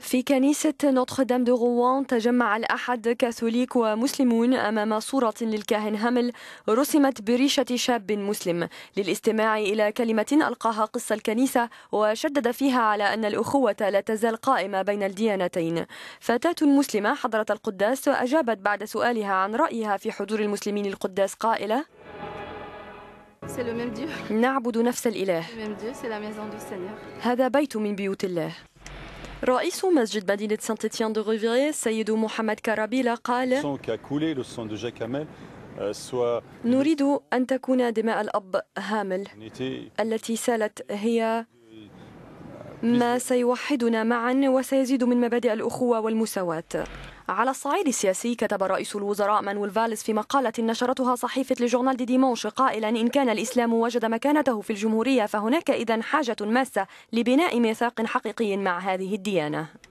في كنيسة نوتردام دو روان تجمع الأحد كاثوليك ومسلمون أمام صورة للكاهن هامل رسمت بريشة شاب مسلم للاستماع إلى كلمة ألقاها قس الكنيسة وشدد فيها على أن الأخوة لا تزال قائمة بين الديانتين فتاة مسلمة حضرت القداس أجابت بعد سؤالها عن رأيها في حضور المسلمين القداس قائلة نعبد نفس الإله هذا بيت من بيوت الله رئيس مسجد مدينة سانت إتيان دو ريفيري سيد محمد كارابيلا قال euh, نريد أن تكون دماء الأب هامل التي سالت هي ما سيوحدنا معا وسيزيد من مبادئ الأخوة والمساواة على الصعيد السياسي كتب رئيس الوزراء مانويل فاليس في مقالة نشرتها صحيفة لجورنال دي ديمونش قائلا إن كان الإسلام وجد مكانته في الجمهورية فهناك إذا حاجة ماسة لبناء ميثاق حقيقي مع هذه الديانة